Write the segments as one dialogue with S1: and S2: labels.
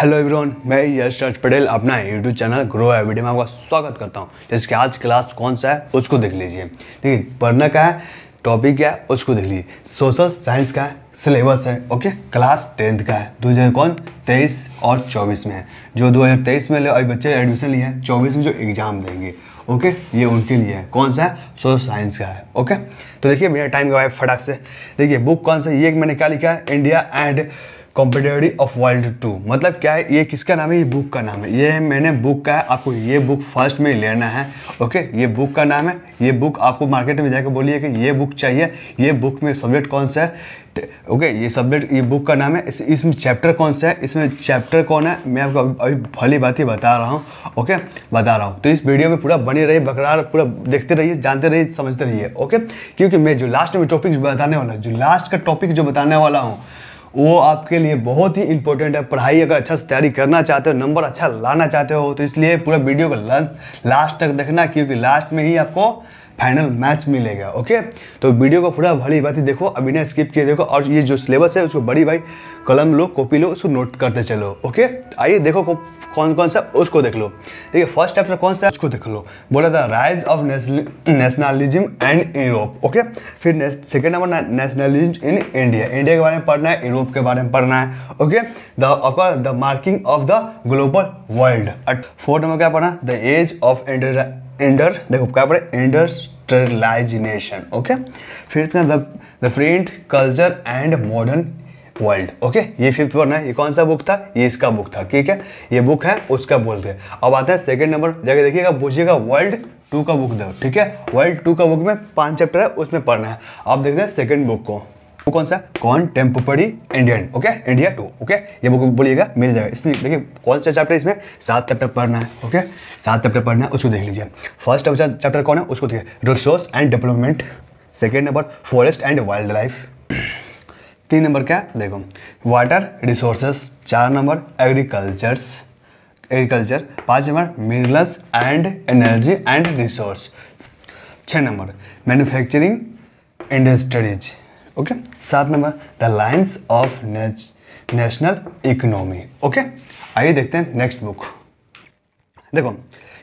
S1: hello everyone मैं यशराज पटेल अपना YouTube channel grow है वीडियो में आपका स्वागत करता हूँ जिसके आज क्लास कौन सा है उसको देख लीजिए देखिए पढ़ना क्या है टॉपिक क्या है उसको देख लीजिए सोशल साइंस का है सिलेबस है ओके क्लास टेंथ का है दो हज़ार कौन तेईस और चौबीस में है जो दो हज़ार तेईस में ले बच्चे एडमिशन लिए हैं चौबीस में जो एग्ज़ाम देंगे ओके ये उनके लिए है कौन सा है सोशल साइंस का है ओके तो देखिए मेरा टाइम गवाए फटाक से देखिए बुक कौन सा ये मैंने क्या लिखा है India and competitive of world two मतलब क्या है ये किसका नाम है ये बुक का नाम है ये मैंने बुक का है आपको ये बुक फर्स्ट में लेना है ओके ये बुक का नाम है ये बुक आपको मार्केट में जाकर बोलिए कि ये बुक चाहिए ये बुक में सब्जेक्ट कौन सा है ओके ये सब्जेक्ट ये बुक का नाम है इस, इसमें चैप्टर कौन सा है इसमें चैप्टर कौन है मैं आपको अभी, अभी भली बात ही बता रहा हूँ ओके बता रहा हूँ तो इस वीडियो में पूरा बने रहिए बकरार पूरा देखते रहिए जानते रहिए समझते रहिए ओके क्योंकि मैं जो लास्ट में टॉपिक बताने वाला जो लास्ट का टॉपिक जो बताने वाला हूँ वो आपके लिए बहुत ही इंपॉर्टेंट है पढ़ाई अगर अच्छा से तैयारी करना चाहते हो नंबर अच्छा लाना चाहते हो तो इसलिए पूरा वीडियो को लास्ट तक देखना क्योंकि लास्ट में ही आपको फाइनल मैच मिलेगा ओके तो वीडियो को पूरा भली बात देखो अभी ना स्किप किए देखो और ये जो सिलेबस है उसको बड़ी भाई कलम लो कॉपी लो उसको नोट करते चलो ओके आइए देखो कौन कौन सा उसको देख लो देखिए फर्स्ट चैप्टर कौन सा उसको देख लो बोला था rise of nationalism and Europe okay फिर second number nationalism in India India के बारे में पढ़ना है यूरोप के बारे में पढ़ना है okay the upper the marking of the global world fourth number क्या पढ़ना द एज ऑफ इंडिया एंडर देखो क्या पड़े एंडर ओके फिर इसका the friend culture and modern world okay ये फिफ्थ वर्ड है ये कौन सा बुक था ये इसका बुक था ठीक है ये बुक है उसका बोलते हैं अब आता है सेकंड नंबर जगह देखिएगा बुझिएगा वर्ल्ड टू का बुक दो ठीक है वर्ल्ड टू का बुक में पांच चैप्टर है उसमें पढ़ना है आप देखते हैं सेकंड बुक को वो कौन सा contemporary Indian okay India two okay ये बुक बोलिएगा मिल जाएगा इसलिए देखिए कौन सा चैप्टर इसमें सात चैप्टर पढ़ना है ओके सात चैप्टर पढ़ना है उसको देख लीजिए फर्स्ट चैप्टर कौन है उसको देखिए resource and development second number forest and wildlife तीन नंबर क्या देखो वाटर रिसोर्सेस चार नंबर एग्रीकल्चर्स एग्रीकल्चर पांच number minerals and energy and resource छः नंबर मैन्युफैक्चरिंग इंडस्ट्रीज ओके सात number the lines of national economy okay आइए देखते हैं नेक्स्ट बुक देखो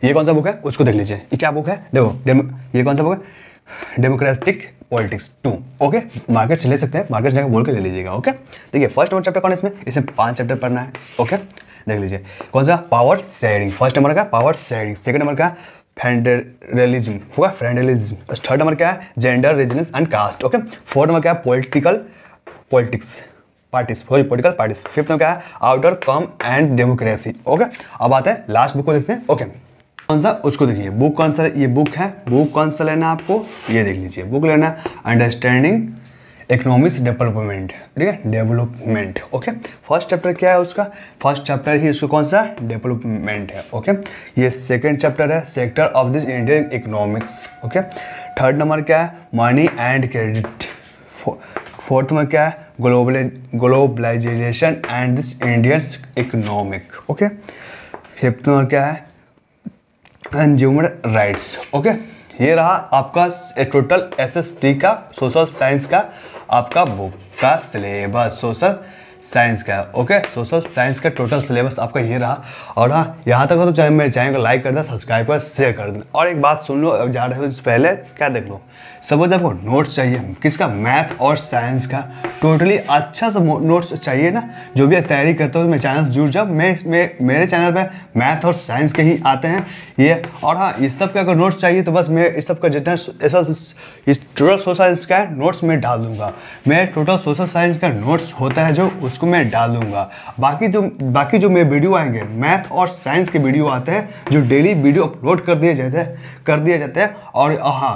S1: ये कौन सा बुक है उसको देख लीजिए ये क्या बुक है देखो ये कौन सा बुक है democratic politics two okay market से ले सकते हैं मार्केट जाकर बोल के ले लीजिएगा ओके देखिए फर्स्ट नंबर चैप्टर कौन है इसमें इसमें पांच चैप्टर पढ़ना है ओके देख लीजिए कौन सा पावर शेयरिंग फर्स्ट नंबर का पावर शेयरिंग सेकंड नंबर का फेंडरलिज्म होगा फेंडरलिज्म थर्ड तो नंबर क्या है gender religion and caste okay fourth number क्या है political politics parties political parties fifth में क्या है outcome and democracy okay अब आते हैं लास्ट बुक को देखते हैं ओके कौन सा उसको देखिए बुक कौन सा ये बुक है बुक कौन सा लेना है आपको ये देख लीजिए बुक लेना अंडरस्टैंडिंग इकोनॉमिक्स डेवलपमेंट ठीक है डेवलपमेंट ओके फर्स्ट चैप्टर क्या है उसका फर्स्ट चैप्टर ही उसका कौन सा डेवलपमेंट है ओके ये सेकेंड चैप्टर है sector of this Indian economics okay third number क्या है मनी एंड क्रेडिट फोर्थ में क्या है global globalisation and this Indians economic okay fifth में क्या है कंज्यूमर राइट्स ओके ये रहा आपका टोटल एसएसटी का सोशल साइंस का आपका बुक का सिलेबस सोशल साइंस का है ओके सोशल साइंस का टोटल सिलेबस आपका ये रहा और हाँ यहाँ तक हो तो चाहे मेरे चैनल को लाइक कर देना सब्सक्राइब कर शेयर कर देना और एक बात सुन लो अब जा रहे हो इससे पहले क्या देख लो सपोज आपको नोट्स चाहिए किसका मैथ और साइंस का टोटली अच्छा सा नोट्स चाहिए ना जो भी तैयारी करते हो मेरे चैनल जुड़ जाओ मैं इसमें मेरे चैनल पर मैथ और साइंस के ही आते हैं ये और हाँ इस सब का अगर नोट्स चाहिए तो बस मैं इस सब का जितना ऐसा इस टोटल सोशल साइंस का नोट्स में डाल दूंगा मेरे टोटल सोशल साइंस का नोट्स होता है जो उसको मैं डालूंगा बाकी जो बाकी जो मेरे वीडियो आएंगे मैथ और साइंस के वीडियो आते हैं जो डेली वीडियो अपलोड कर दिए जाते हैं कर दिया जाता है और हाँ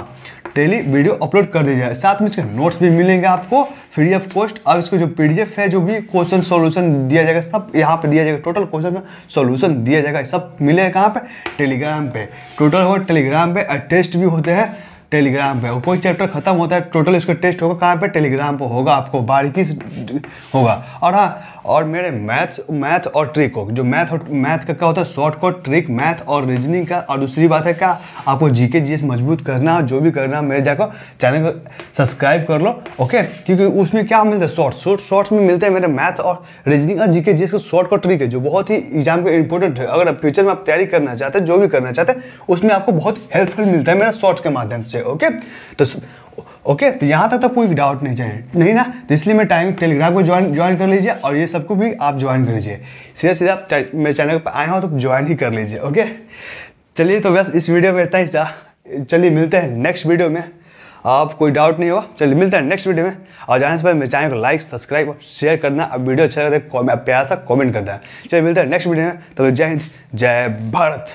S1: डेली वीडियो अपलोड कर दिया जाए साथ में इसके नोट्स भी मिलेंगे आपको फ्री ऑफ कॉस्ट और इसको जो पी है जो भी क्वेश्चन सोल्यूशन दिया जाएगा सब यहाँ पर दिया जाएगा टोटल क्वेश्चन सोल्यूशन दिया जाएगा सब मिलेगा कहाँ पर टेलीग्राम पे टोटल हो टेलीग्राम पर टेस्ट भी होते हैं टेलीग्राम पे कोई चैप्टर खत्म होता है टोटल इसका टेस्ट होगा कहाँ पे टेलीग्राम पे होगा आपको बारीकी होगा और हाँ और मेरे मैथ्स मैथ और ट्रिक हो जो मैथ और मैथ का क्या होता है शॉर्ट कोट ट्रिक मैथ और रीजनिंग का और दूसरी बात है क्या आपको जी के जी एस मजबूत करना जो भी करना मेरे जाकर चैनल को सब्सक्राइब कर लो ओके क्योंकि उसमें क्या मिलता है शॉर्ट शॉर्ट शॉर्ट्स में मिलते हैं मेरे मैथ और रीजनिंग और जी के जी एस का शॉर्ट कोट ट्रिक है जो बहुत ही एग्जाम को इंपॉर्टेंट है अगर आप फ्यूचर में आप तैयारी करना चाहते हैं जो भी करना चाहते हैं उसमें आपको बहुत हेल्पफुल मिलता है मेरा शॉर्ट्स के माध्यम से ओके तो ओके तो यहाँ तक तो कोई डाउट नहीं चाहिए नहीं ना तो इसलिए मैं टाइम टेलीग्राम को ज्वाइन ज्वाइन कर लीजिए और ये सबको भी आप ज्वाइन कर लीजिए सीधा सीधा आप मेरे चैनल पर आए हो तो ज्वाइन ही कर लीजिए ओके चलिए तो बस इस वीडियो में इतना ही सा चलिए मिलते हैं नेक्स्ट वीडियो में आप कोई डाउट नहीं होगा चलिए मिलते हैं नेक्स्ट वीडियो में और जाने से पहले मेरे चैनल को लाइक सब्सक्राइब और शेयर करना अब वीडियो अच्छा लगता है प्यार सा कॉमेंट करता है चलिए मिलते हैं नेक्स्ट वीडियो में तो जय हिंद जय भारत